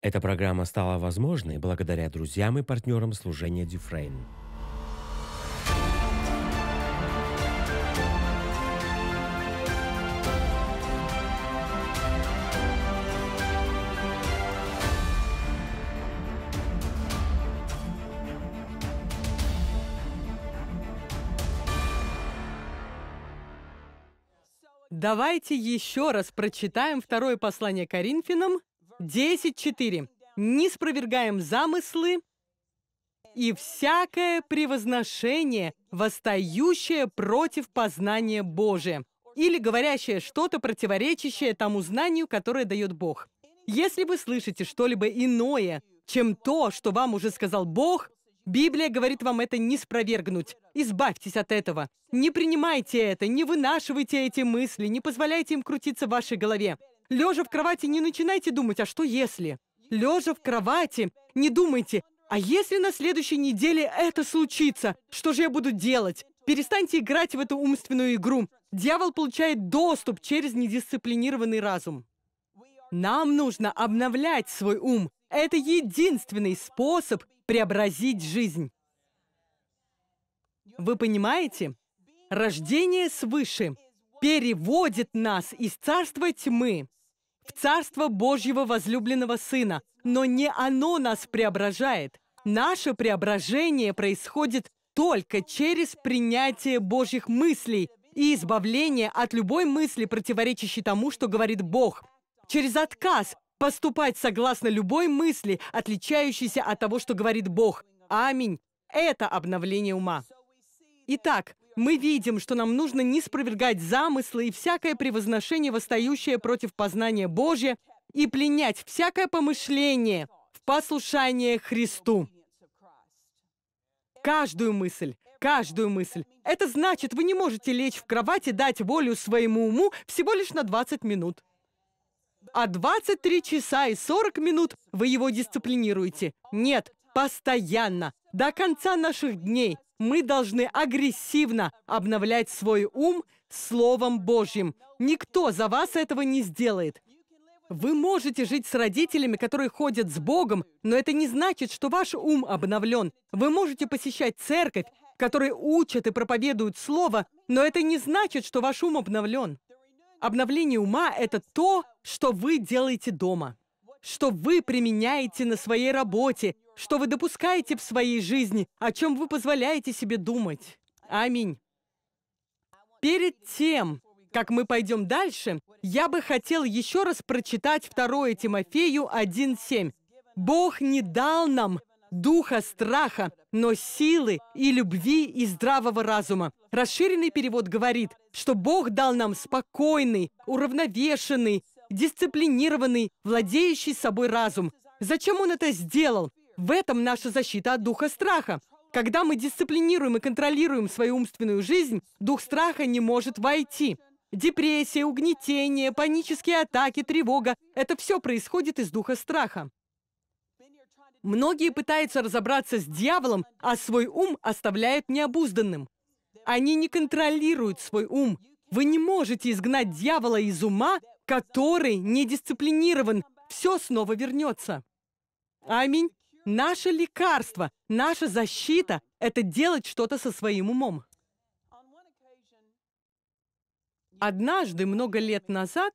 Эта программа стала возможной благодаря друзьям и партнерам служения Дюфрейн. Давайте еще раз прочитаем второе послание Коринфянам, 10.4. Не спровергаем замыслы и всякое превозношение, восстающее против познания Божия, или говорящее что-то, противоречащее тому знанию, которое дает Бог. Если вы слышите что-либо иное, чем то, что вам уже сказал Бог, Библия говорит вам это не спровергнуть. Избавьтесь от этого. Не принимайте это, не вынашивайте эти мысли, не позволяйте им крутиться в вашей голове. Лежа в кровати не начинайте думать, а что если? Лежа в кровати не думайте, а если на следующей неделе это случится? Что же я буду делать? Перестаньте играть в эту умственную игру. Дьявол получает доступ через недисциплинированный разум. Нам нужно обновлять свой ум. Это единственный способ преобразить жизнь. Вы понимаете? Рождение свыше переводит нас из царства тьмы в Царство Божьего возлюбленного Сына. Но не оно нас преображает. Наше преображение происходит только через принятие Божьих мыслей и избавление от любой мысли, противоречащей тому, что говорит Бог. Через отказ поступать согласно любой мысли, отличающейся от того, что говорит Бог. Аминь. Это обновление ума. Итак, мы видим, что нам нужно не спровергать замыслы и всякое превозношение, восстающее против познания Божия, и пленять всякое помышление в послушание Христу. Каждую мысль, каждую мысль. Это значит, вы не можете лечь в кровати, дать волю своему уму всего лишь на 20 минут. А 23 часа и 40 минут вы его дисциплинируете. Нет, Постоянно, до конца наших дней, мы должны агрессивно обновлять свой ум Словом Божьим. Никто за вас этого не сделает. Вы можете жить с родителями, которые ходят с Богом, но это не значит, что ваш ум обновлен. Вы можете посещать церковь, которые учат и проповедуют Слово, но это не значит, что ваш ум обновлен. Обновление ума – это то, что вы делаете дома, что вы применяете на своей работе, что вы допускаете в своей жизни, о чем вы позволяете себе думать. Аминь. Перед тем, как мы пойдем дальше, я бы хотел еще раз прочитать 2 Тимофею 1.7. «Бог не дал нам духа страха, но силы и любви и здравого разума. Расширенный перевод говорит, что Бог дал нам спокойный, уравновешенный, дисциплинированный, владеющий собой разум. Зачем Он это сделал? В этом наша защита от духа страха. Когда мы дисциплинируем и контролируем свою умственную жизнь, дух страха не может войти. Депрессия, угнетение, панические атаки, тревога – это все происходит из духа страха. Многие пытаются разобраться с дьяволом, а свой ум оставляют необузданным. Они не контролируют свой ум. Вы не можете изгнать дьявола из ума, который не дисциплинирован. Все снова вернется. Аминь. Наше лекарство, наша защита — это делать что-то со своим умом. Однажды, много лет назад,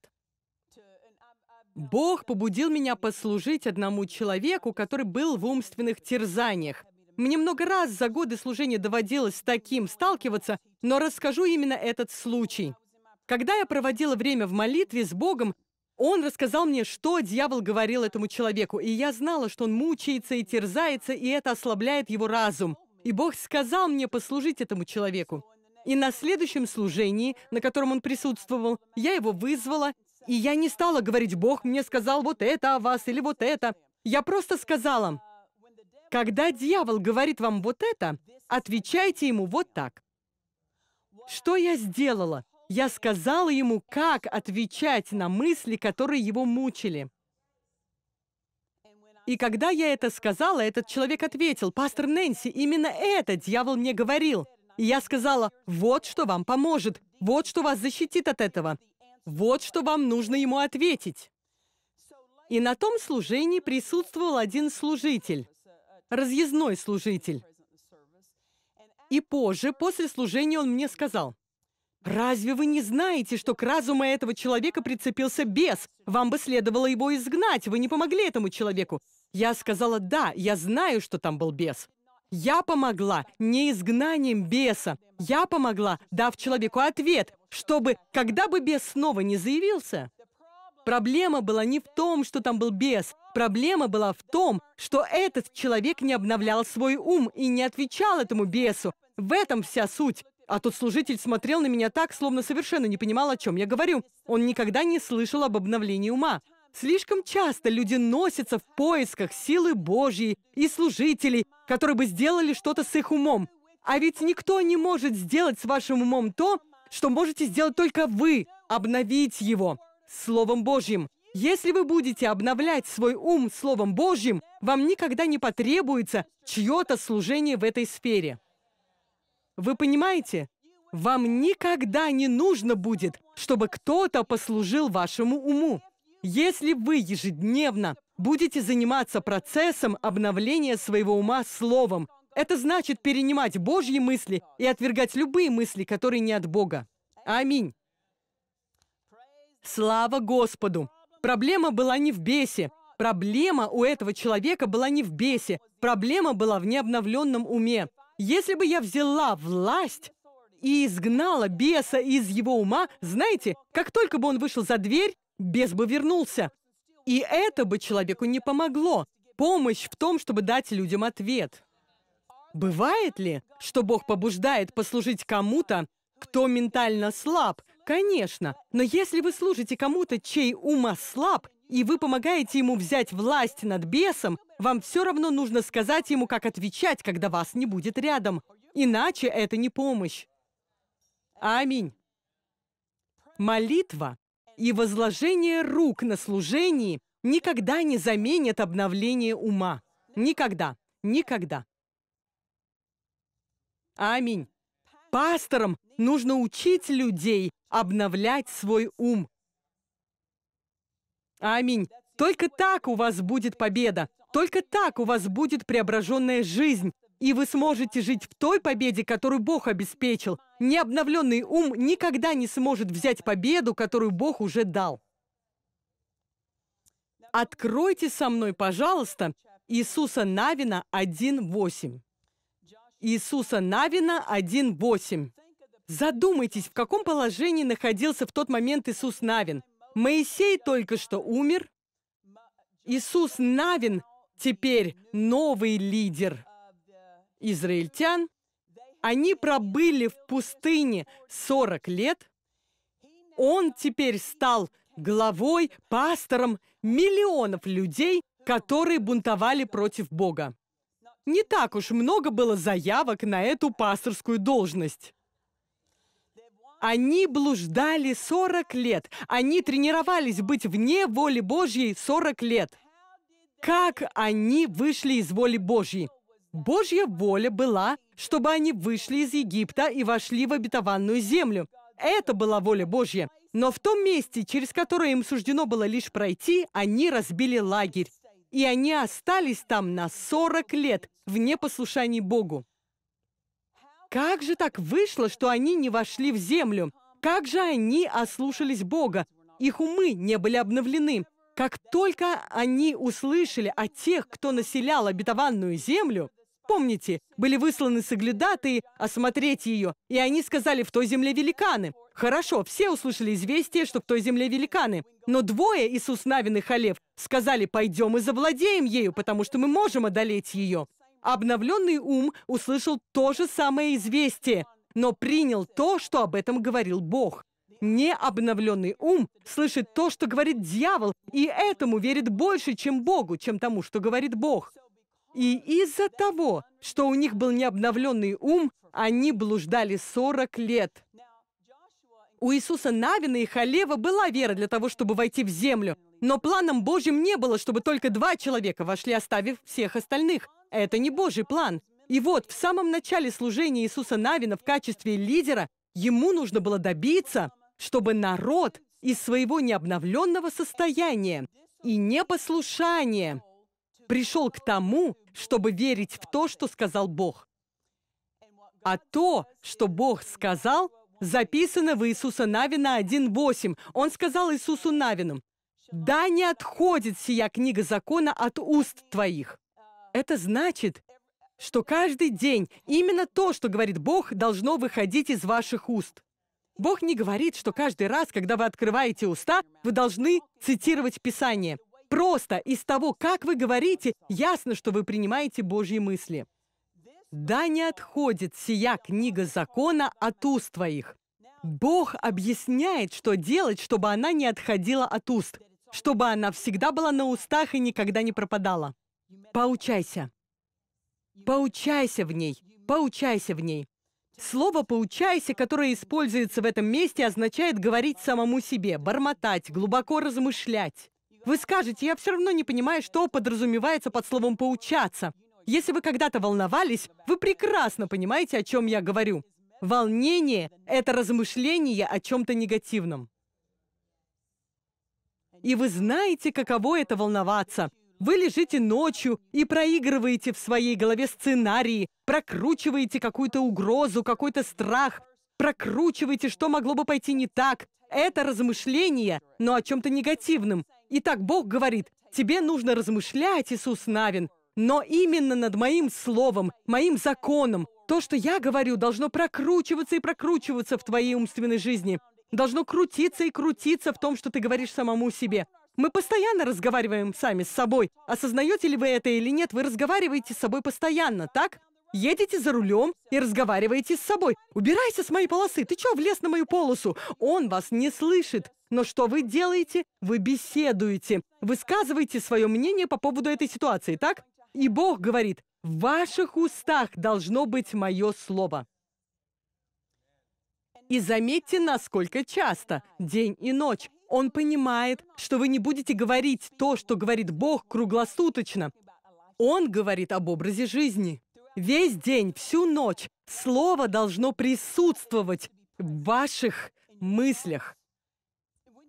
Бог побудил меня послужить одному человеку, который был в умственных терзаниях. Мне много раз за годы служения доводилось с таким сталкиваться, но расскажу именно этот случай. Когда я проводила время в молитве с Богом, он рассказал мне, что дьявол говорил этому человеку, и я знала, что он мучается и терзается, и это ослабляет его разум. И Бог сказал мне послужить этому человеку. И на следующем служении, на котором он присутствовал, я его вызвала, и я не стала говорить, Бог мне сказал вот это о вас или вот это. Я просто сказала, когда дьявол говорит вам вот это, отвечайте ему вот так. Что я сделала? Я сказала ему, как отвечать на мысли, которые его мучили. И когда я это сказала, этот человек ответил, «Пастор Нэнси, именно это дьявол мне говорил». И я сказала, «Вот что вам поможет, вот что вас защитит от этого, вот что вам нужно ему ответить». И на том служении присутствовал один служитель, разъездной служитель. И позже, после служения, он мне сказал, «Разве вы не знаете, что к разуму этого человека прицепился бес? Вам бы следовало его изгнать, вы не помогли этому человеку». Я сказала «да, я знаю, что там был бес». Я помогла не изгнанием беса. Я помогла, дав человеку ответ, чтобы, когда бы бес снова не заявился, проблема была не в том, что там был бес. Проблема была в том, что этот человек не обновлял свой ум и не отвечал этому бесу. В этом вся суть. А тот служитель смотрел на меня так, словно совершенно не понимал, о чем я говорю. Он никогда не слышал об обновлении ума. Слишком часто люди носятся в поисках силы Божьей и служителей, которые бы сделали что-то с их умом. А ведь никто не может сделать с вашим умом то, что можете сделать только вы, обновить его Словом Божьим. Если вы будете обновлять свой ум Словом Божьим, вам никогда не потребуется чье-то служение в этой сфере. Вы понимаете? Вам никогда не нужно будет, чтобы кто-то послужил вашему уму. Если вы ежедневно будете заниматься процессом обновления своего ума словом, это значит перенимать Божьи мысли и отвергать любые мысли, которые не от Бога. Аминь. Слава Господу! Проблема была не в бесе. Проблема у этого человека была не в бесе. Проблема была в необновленном уме. Если бы я взяла власть и изгнала беса из его ума, знаете, как только бы он вышел за дверь, бес бы вернулся. И это бы человеку не помогло. Помощь в том, чтобы дать людям ответ. Бывает ли, что Бог побуждает послужить кому-то, кто ментально слаб? Конечно. Но если вы служите кому-то, чей ум слаб, и вы помогаете ему взять власть над бесом, вам все равно нужно сказать ему, как отвечать, когда вас не будет рядом. Иначе это не помощь. Аминь. Молитва и возложение рук на служении никогда не заменят обновление ума. Никогда. Никогда. Аминь. Пасторам нужно учить людей обновлять свой ум. Аминь. Только так у вас будет победа. Только так у вас будет преображенная жизнь. И вы сможете жить в той победе, которую Бог обеспечил. Необновленный ум никогда не сможет взять победу, которую Бог уже дал. Откройте со мной, пожалуйста, Иисуса Навина 1.8. Иисуса Навина 1.8. Задумайтесь, в каком положении находился в тот момент Иисус Навин – Моисей только что умер. Иисус Навин теперь новый лидер израильтян. Они пробыли в пустыне 40 лет. Он теперь стал главой, пастором миллионов людей, которые бунтовали против Бога. Не так уж много было заявок на эту пасторскую должность. Они блуждали 40 лет. Они тренировались быть вне воли Божьей 40 лет. Как они вышли из воли Божьей? Божья воля была, чтобы они вышли из Египта и вошли в обетованную землю. Это была воля Божья. Но в том месте, через которое им суждено было лишь пройти, они разбили лагерь. И они остались там на 40 лет, вне послушаний Богу. Как же так вышло, что они не вошли в землю? Как же они ослушались Бога? Их умы не были обновлены. Как только они услышали о тех, кто населял обетованную землю, помните, были высланы соглядатые осмотреть ее, и они сказали, в той земле великаны. Хорошо, все услышали известие, что в той земле великаны. Но двое из Уснавин и Халев сказали, пойдем и завладеем ею, потому что мы можем одолеть ее. Обновленный ум услышал то же самое известие, но принял то, что об этом говорил Бог. Необновленный ум слышит то, что говорит дьявол, и этому верит больше, чем Богу, чем тому, что говорит Бог. И из-за того, что у них был необновленный ум, они блуждали 40 лет. У Иисуса Навина и Халева была вера для того, чтобы войти в землю. Но планом Божьим не было, чтобы только два человека вошли, оставив всех остальных. Это не Божий план. И вот, в самом начале служения Иисуса Навина в качестве лидера ему нужно было добиться, чтобы народ из своего необновленного состояния и непослушания пришел к тому, чтобы верить в то, что сказал Бог. А то, что Бог сказал, записано в Иисуса Навина 1.8. Он сказал Иисусу Навину, «Да не отходит сия книга закона от уст твоих». Это значит, что каждый день именно то, что говорит Бог, должно выходить из ваших уст. Бог не говорит, что каждый раз, когда вы открываете уста, вы должны цитировать Писание. Просто из того, как вы говорите, ясно, что вы принимаете Божьи мысли. «Да не отходит сия книга закона от уст твоих». Бог объясняет, что делать, чтобы она не отходила от уст, чтобы она всегда была на устах и никогда не пропадала. Поучайся. Поучайся в ней. Поучайся в ней. Слово «поучайся», которое используется в этом месте, означает говорить самому себе, бормотать, глубоко размышлять. Вы скажете, я все равно не понимаю, что подразумевается под словом «поучаться». Если вы когда-то волновались, вы прекрасно понимаете, о чем я говорю. Волнение – это размышление о чем-то негативном. И вы знаете, каково это волноваться – вы лежите ночью и проигрываете в своей голове сценарии, прокручиваете какую-то угрозу, какой-то страх, прокручиваете, что могло бы пойти не так. Это размышление, но о чем-то негативном. Итак, Бог говорит, тебе нужно размышлять, Иисус Навин, но именно над моим словом, моим законом. То, что я говорю, должно прокручиваться и прокручиваться в твоей умственной жизни. Должно крутиться и крутиться в том, что ты говоришь самому себе. Мы постоянно разговариваем сами с собой. Осознаете ли вы это или нет, вы разговариваете с собой постоянно, так? Едете за рулем и разговариваете с собой. Убирайся с моей полосы, ты чё влез на мою полосу? Он вас не слышит. Но что вы делаете? Вы беседуете. Высказываете свое мнение по поводу этой ситуации, так? И Бог говорит, в ваших устах должно быть мое слово. И заметьте, насколько часто, день и ночь, он понимает, что вы не будете говорить то, что говорит Бог круглосуточно. Он говорит об образе жизни. Весь день, всю ночь слово должно присутствовать в ваших мыслях.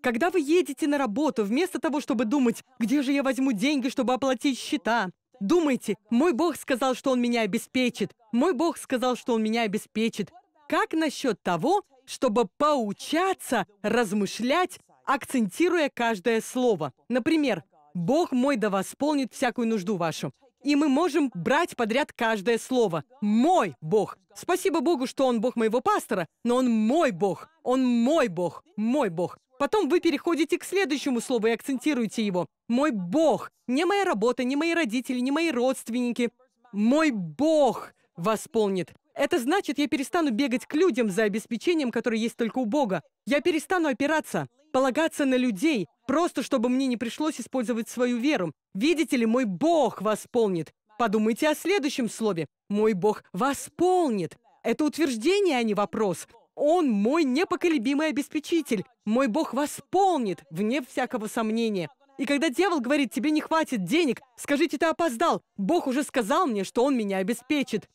Когда вы едете на работу, вместо того, чтобы думать, где же я возьму деньги, чтобы оплатить счета, думайте, мой Бог сказал, что Он меня обеспечит, мой Бог сказал, что Он меня обеспечит. Как насчет того, чтобы поучаться, размышлять акцентируя каждое слово. Например, «Бог мой да восполнит всякую нужду вашу». И мы можем брать подряд каждое слово. «Мой Бог». Спасибо Богу, что Он Бог моего пастора, но Он мой Бог. Он мой Бог. Мой Бог. Потом вы переходите к следующему слову и акцентируете его. «Мой Бог». Не моя работа, не мои родители, не мои родственники. «Мой Бог» восполнит. Это значит, я перестану бегать к людям за обеспечением, которое есть только у Бога. Я перестану опираться полагаться на людей, просто чтобы мне не пришлось использовать свою веру. Видите ли, мой Бог восполнит. Подумайте о следующем слове. Мой Бог восполнит. Это утверждение, а не вопрос. Он мой непоколебимый обеспечитель. Мой Бог восполнит, вне всякого сомнения. И когда дьявол говорит, тебе не хватит денег, скажите, ты опоздал. Бог уже сказал мне, что он меня обеспечит.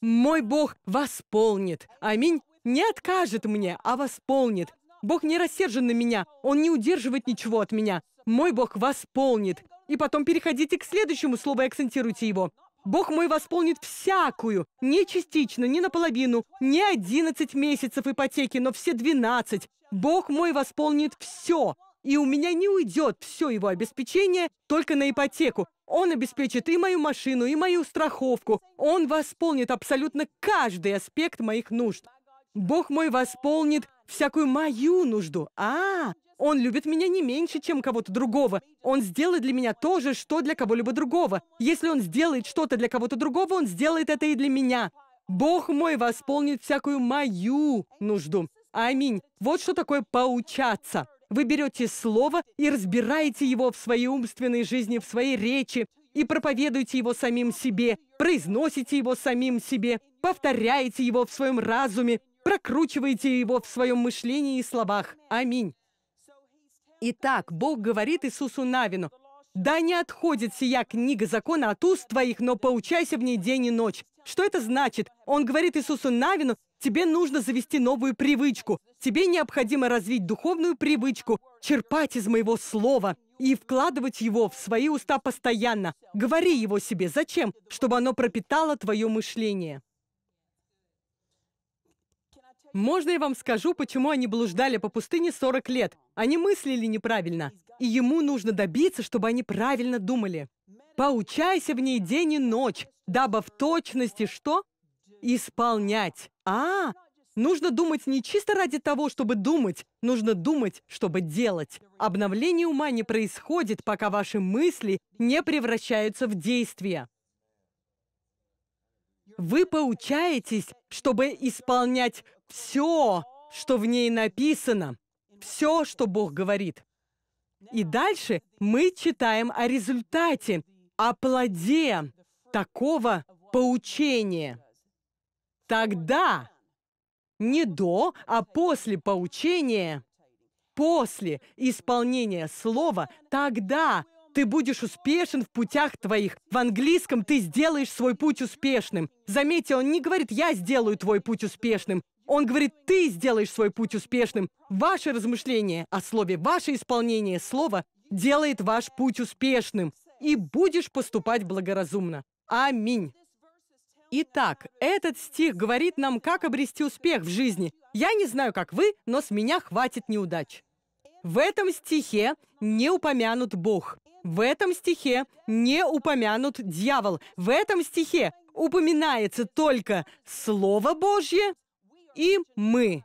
Мой Бог восполнит. Аминь. Не откажет мне, а восполнит. Бог не рассержен на меня. Он не удерживает ничего от меня. Мой Бог восполнит. И потом переходите к следующему слову и акцентируйте его. Бог мой восполнит всякую, не частично, не наполовину, не 11 месяцев ипотеки, но все 12. Бог мой восполнит все, и у меня не уйдет все его обеспечение только на ипотеку. Он обеспечит и мою машину, и мою страховку. Он восполнит абсолютно каждый аспект моих нужд. Бог мой восполнит всякую мою нужду. А, он любит меня не меньше, чем кого-то другого. Он сделает для меня то же, что для кого-либо другого. Если он сделает что-то для кого-то другого, он сделает это и для меня. Бог мой восполнит всякую мою нужду. Аминь. Вот что такое поучаться. Вы берете слово и разбираете его в своей умственной жизни, в своей речи, и проповедуете его самим себе, произносите его самим себе, повторяете его в своем разуме, прокручивайте его в своем мышлении и словах. Аминь. Итак, Бог говорит Иисусу Навину, «Да не отходит сия книга закона от уст твоих, но поучайся в ней день и ночь». Что это значит? Он говорит Иисусу Навину, тебе нужно завести новую привычку. Тебе необходимо развить духовную привычку, черпать из моего слова и вкладывать его в свои уста постоянно. Говори его себе. Зачем? Чтобы оно пропитало твое мышление. Можно я вам скажу, почему они блуждали по пустыне 40 лет? Они мыслили неправильно, и ему нужно добиться, чтобы они правильно думали. «Поучайся в ней день и ночь, дабы в точности что? Исполнять». А, нужно думать не чисто ради того, чтобы думать, нужно думать, чтобы делать. Обновление ума не происходит, пока ваши мысли не превращаются в действия. Вы поучаетесь, чтобы исполнять все, что в ней написано, все, что Бог говорит. И дальше мы читаем о результате, о плоде такого поучения. Тогда, не до, а после поучения, после исполнения слова, тогда ты будешь успешен в путях твоих. В английском ты сделаешь свой путь успешным. Заметьте, он не говорит «я сделаю твой путь успешным». Он говорит, ты сделаешь свой путь успешным. Ваше размышление о слове, ваше исполнение слова делает ваш путь успешным. И будешь поступать благоразумно. Аминь. Итак, этот стих говорит нам, как обрести успех в жизни. Я не знаю, как вы, но с меня хватит неудач. В этом стихе не упомянут Бог. В этом стихе не упомянут дьявол. В этом стихе упоминается только Слово Божье и мы.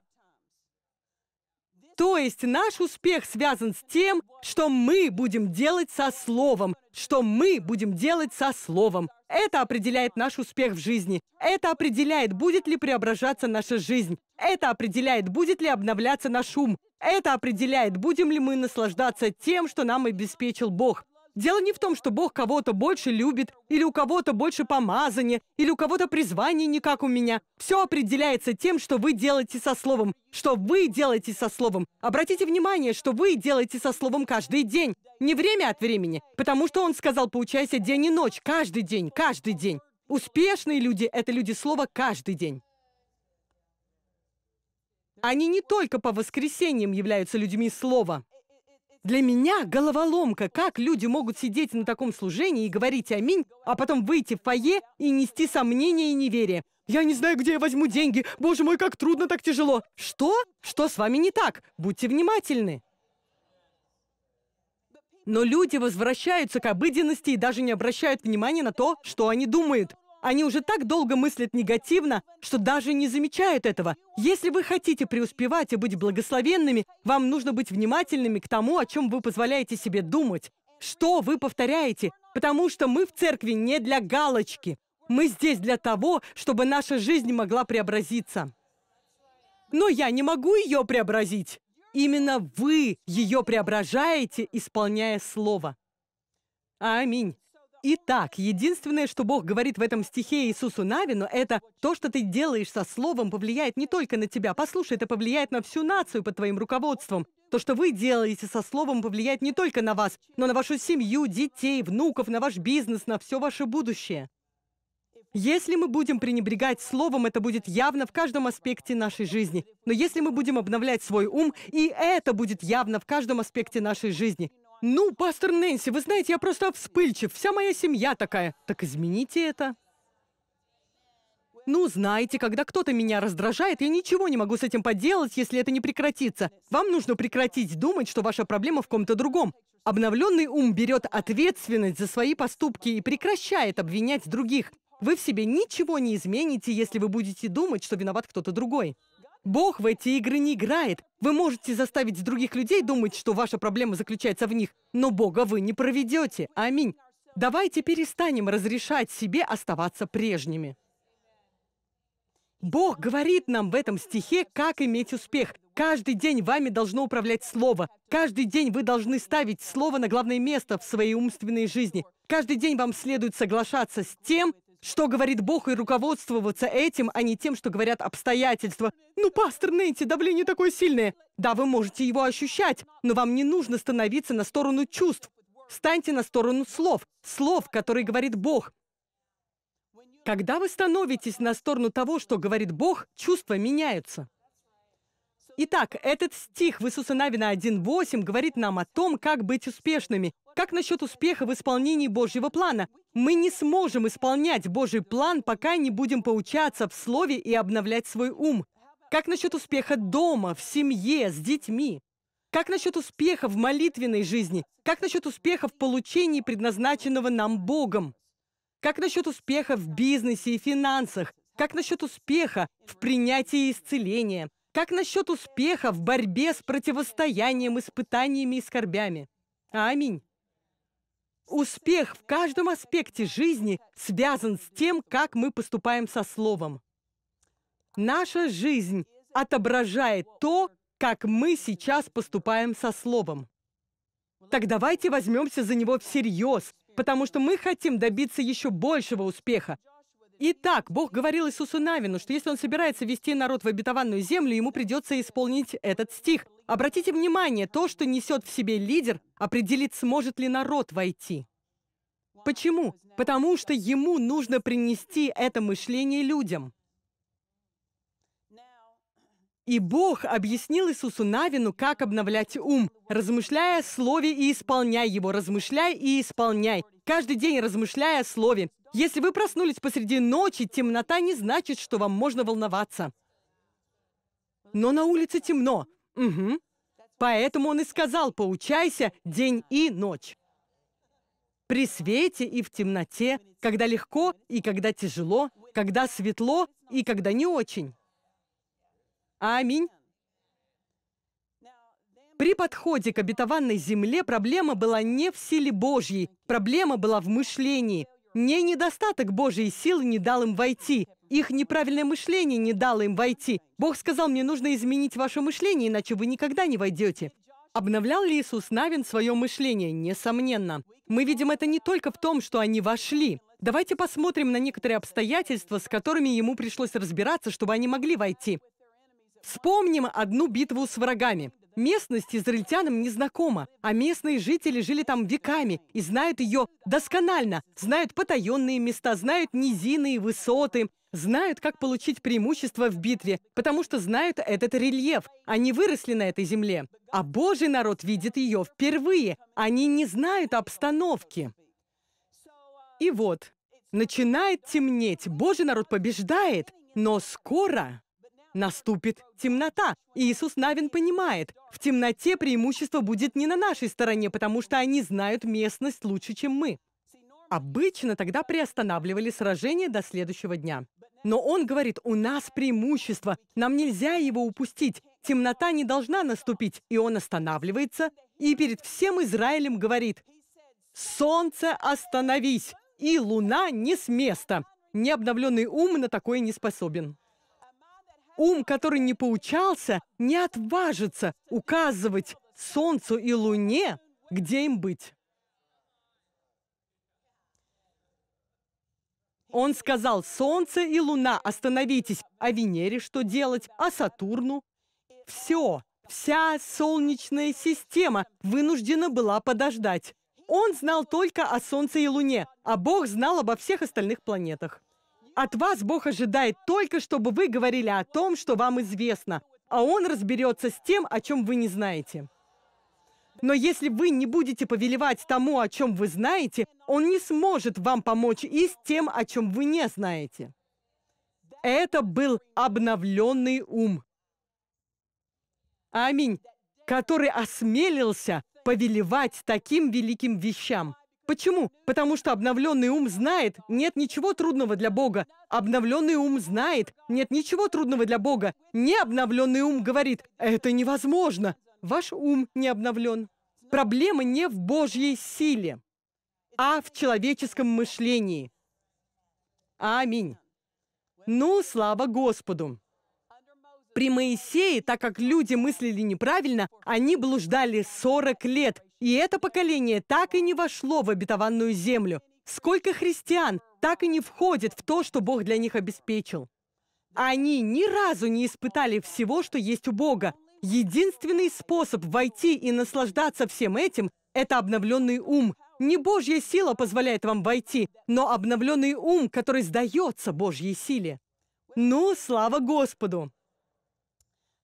То есть наш успех связан с тем, что мы будем делать со словом, что мы будем делать со словом. Это определяет наш успех в жизни. Это определяет, будет ли преображаться наша жизнь. Это определяет, будет ли обновляться наш ум. Это определяет, будем ли мы наслаждаться тем, что нам обеспечил Бог. Дело не в том, что Бог кого-то больше любит, или у кого-то больше помазания, или у кого-то призвание не как у меня. Все определяется тем, что вы делаете со словом, что вы делаете со словом. Обратите внимание, что вы делаете со словом каждый день, не время от времени, потому что он сказал, получайся день и ночь, каждый день, каждый день. Успешные люди – это люди слова каждый день. Они не только по воскресеньям являются людьми слова. Для меня головоломка, как люди могут сидеть на таком служении и говорить «Аминь», а потом выйти в фойе и нести сомнения и неверие. «Я не знаю, где я возьму деньги! Боже мой, как трудно, так тяжело!» Что? Что с вами не так? Будьте внимательны! Но люди возвращаются к обыденности и даже не обращают внимания на то, что они думают. Они уже так долго мыслят негативно, что даже не замечают этого. Если вы хотите преуспевать и быть благословенными, вам нужно быть внимательными к тому, о чем вы позволяете себе думать. Что вы повторяете? Потому что мы в церкви не для галочки. Мы здесь для того, чтобы наша жизнь могла преобразиться. Но я не могу ее преобразить. Именно вы ее преображаете, исполняя Слово. Аминь. Итак, единственное, что Бог говорит в этом стихе Иисусу Навину, это то, что ты делаешь со словом, повлияет не только на тебя. Послушай, это повлияет на всю нацию под твоим руководством. То, что вы делаете со словом, повлияет не только на вас, но на вашу семью, детей, внуков, на ваш бизнес, на все ваше будущее. Если мы будем пренебрегать словом, это будет явно в каждом аспекте нашей жизни. Но если мы будем обновлять свой ум, и это будет явно в каждом аспекте нашей жизни. Ну, пастор Нэнси, вы знаете, я просто вспыльчив, вся моя семья такая. Так измените это. Ну, знаете, когда кто-то меня раздражает, я ничего не могу с этим поделать, если это не прекратится. Вам нужно прекратить думать, что ваша проблема в ком-то другом. Обновленный ум берет ответственность за свои поступки и прекращает обвинять других. Вы в себе ничего не измените, если вы будете думать, что виноват кто-то другой. Бог в эти игры не играет. Вы можете заставить других людей думать, что ваша проблема заключается в них, но Бога вы не проведете. Аминь. Давайте перестанем разрешать себе оставаться прежними. Бог говорит нам в этом стихе, как иметь успех. Каждый день вами должно управлять Слово. Каждый день вы должны ставить Слово на главное место в своей умственной жизни. Каждый день вам следует соглашаться с тем, что говорит Бог, и руководствоваться этим, а не тем, что говорят обстоятельства. «Ну, пастор Нэнси, давление такое сильное!» Да, вы можете его ощущать, но вам не нужно становиться на сторону чувств. Станьте на сторону слов, слов, которые говорит Бог. Когда вы становитесь на сторону того, что говорит Бог, чувства меняются. Итак, этот стих в Иисуса Навина 1.8 говорит нам о том, как быть успешными. Как насчет успеха в исполнении Божьего плана? Мы не сможем исполнять Божий план, пока не будем поучаться в слове и обновлять свой ум. Как насчет успеха дома, в семье, с детьми? Как насчет успеха в молитвенной жизни? Как насчет успеха в получении предназначенного нам Богом? Как насчет успеха в бизнесе и финансах? Как насчет успеха в принятии исцеления? Как насчет успеха в борьбе с противостоянием, испытаниями и скорбями? Аминь. Успех в каждом аспекте жизни связан с тем, как мы поступаем со словом. Наша жизнь отображает то, как мы сейчас поступаем со словом. Так давайте возьмемся за него всерьез, потому что мы хотим добиться еще большего успеха. Итак, Бог говорил Иисусу Навину, что если он собирается вести народ в обетованную землю, ему придется исполнить этот стих – Обратите внимание, то, что несет в себе лидер, определит, сможет ли народ войти. Почему? Потому что ему нужно принести это мышление людям. И Бог объяснил Иисусу Навину, как обновлять ум, размышляя о слове и исполняя его, размышляй и исполняй, каждый день размышляя о слове. Если вы проснулись посреди ночи, темнота не значит, что вам можно волноваться. Но на улице темно. Угу. Поэтому он и сказал, поучайся день и ночь. При свете и в темноте, когда легко и когда тяжело, когда светло и когда не очень. Аминь. При подходе к обетованной земле проблема была не в силе Божьей, проблема была в мышлении. Не недостаток Божьей силы не дал им войти, их неправильное мышление не дало им войти. Бог сказал, мне нужно изменить ваше мышление, иначе вы никогда не войдете. Обновлял ли Иисус Навин свое мышление? Несомненно. Мы видим это не только в том, что они вошли. Давайте посмотрим на некоторые обстоятельства, с которыми ему пришлось разбираться, чтобы они могли войти. Вспомним одну битву с врагами. Местность израильтянам незнакома, а местные жители жили там веками и знают ее досконально, знают потаенные места, знают низины и высоты, Знают, как получить преимущество в битве, потому что знают этот рельеф. Они выросли на этой земле. А Божий народ видит ее впервые. Они не знают обстановки. И вот, начинает темнеть, Божий народ побеждает, но скоро наступит темнота. И Иисус Навин понимает, в темноте преимущество будет не на нашей стороне, потому что они знают местность лучше, чем мы. Обычно тогда приостанавливали сражение до следующего дня. Но он говорит, у нас преимущество, нам нельзя его упустить, темнота не должна наступить. И он останавливается и перед всем Израилем говорит, «Солнце, остановись, и луна не с места». Необновленный ум на такое не способен. Ум, который не поучался, не отважится указывать солнцу и луне, где им быть. Он сказал, Солнце и Луна, остановитесь. А Венере что делать? А Сатурну? Все, вся Солнечная система вынуждена была подождать. Он знал только о Солнце и Луне, а Бог знал обо всех остальных планетах. От вас Бог ожидает только, чтобы вы говорили о том, что вам известно, а Он разберется с тем, о чем вы не знаете. Но если вы не будете повелевать тому, о чем вы знаете, он не сможет вам помочь и с тем, о чем вы не знаете. Это был обновленный ум. Аминь. Который осмелился повелевать таким великим вещам. Почему? Потому что обновленный ум знает, нет ничего трудного для Бога. Обновленный ум знает, нет ничего трудного для Бога. Необновленный ум говорит, это невозможно. Ваш ум не обновлен. Проблема не в Божьей силе, а в человеческом мышлении. Аминь. Ну, слава Господу. При Моисее, так как люди мыслили неправильно, они блуждали 40 лет, и это поколение так и не вошло в обетованную землю. Сколько христиан так и не входит в то, что Бог для них обеспечил. Они ни разу не испытали всего, что есть у Бога, Единственный способ войти и наслаждаться всем этим – это обновленный ум. Не Божья сила позволяет вам войти, но обновленный ум, который сдается Божьей силе. Ну, слава Господу!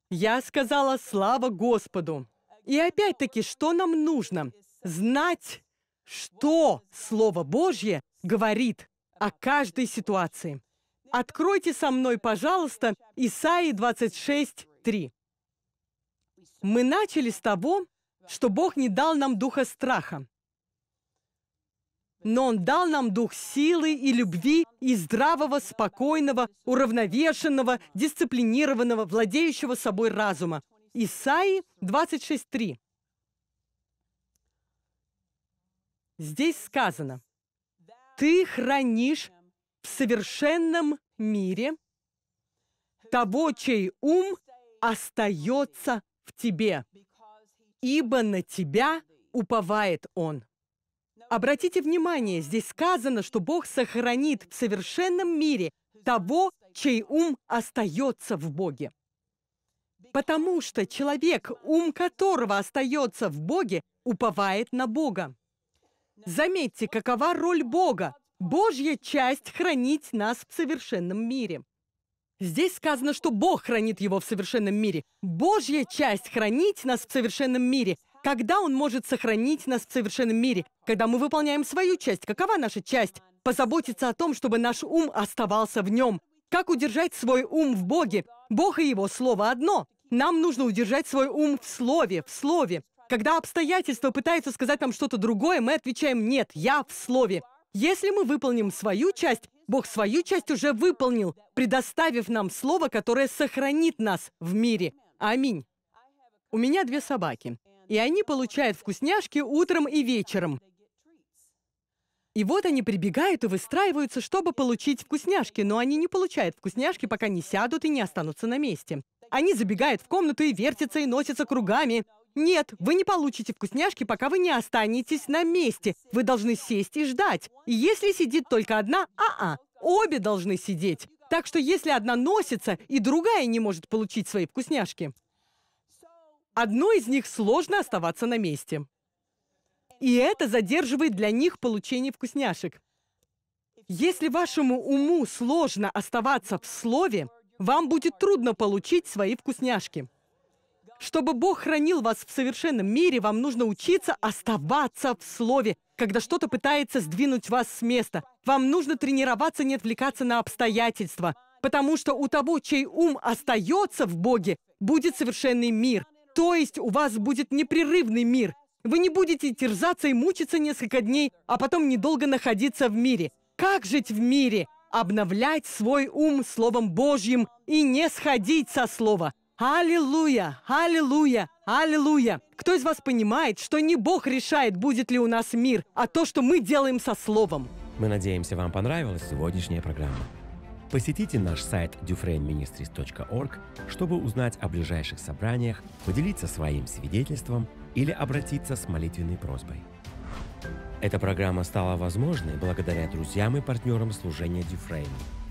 Я сказала «Слава Господу!» И опять-таки, что нам нужно? Знать, что Слово Божье говорит о каждой ситуации. Откройте со мной, пожалуйста, Исаии 26, 3. Мы начали с того, что Бог не дал нам духа страха, но Он дал нам дух силы и любви, и здравого, спокойного, уравновешенного, дисциплинированного, владеющего собой разума. Исаии 26.3. Здесь сказано, «Ты хранишь в совершенном мире того, чей ум остается в тебе, ибо на тебя уповает он». Обратите внимание, здесь сказано, что Бог сохранит в совершенном мире того, чей ум остается в Боге. Потому что человек, ум которого остается в Боге, уповает на Бога. Заметьте, какова роль Бога. Божья часть хранить нас в совершенном мире. Здесь сказано, что Бог хранит его в совершенном мире. Божья часть хранить нас в совершенном мире. Когда Он может сохранить нас в совершенном мире? Когда мы выполняем свою часть. Какова наша часть? Позаботиться о том, чтобы наш ум оставался в нем. Как удержать свой ум в Боге? Бог и Его Слово одно. Нам нужно удержать свой ум в Слове, в Слове. Когда обстоятельства пытаются сказать нам что-то другое, мы отвечаем «нет, я в Слове». Если мы выполним свою часть, Бог свою часть уже выполнил, предоставив нам слово, которое сохранит нас в мире. Аминь. У меня две собаки, и они получают вкусняшки утром и вечером. И вот они прибегают и выстраиваются, чтобы получить вкусняшки, но они не получают вкусняшки, пока не сядут и не останутся на месте. Они забегают в комнату и вертятся, и носятся кругами. Нет, вы не получите вкусняшки, пока вы не останетесь на месте. Вы должны сесть и ждать. И если сидит только одна, а-а, обе должны сидеть. Так что если одна носится, и другая не может получить свои вкусняшки, одной из них сложно оставаться на месте. И это задерживает для них получение вкусняшек. Если вашему уму сложно оставаться в слове, вам будет трудно получить свои вкусняшки. Чтобы Бог хранил вас в совершенном мире, вам нужно учиться оставаться в слове, когда что-то пытается сдвинуть вас с места. Вам нужно тренироваться не отвлекаться на обстоятельства, потому что у того, чей ум остается в Боге, будет совершенный мир. То есть у вас будет непрерывный мир. Вы не будете терзаться и мучиться несколько дней, а потом недолго находиться в мире. Как жить в мире? Обновлять свой ум Словом Божьим и не сходить со Слова – Аллилуйя! Аллилуйя! Аллилуйя! Кто из вас понимает, что не Бог решает, будет ли у нас мир, а то, что мы делаем со Словом? Мы надеемся, вам понравилась сегодняшняя программа. Посетите наш сайт dufrainministries.org, чтобы узнать о ближайших собраниях, поделиться своим свидетельством или обратиться с молитвенной просьбой. Эта программа стала возможной благодаря друзьям и партнерам служения Дюфрейна –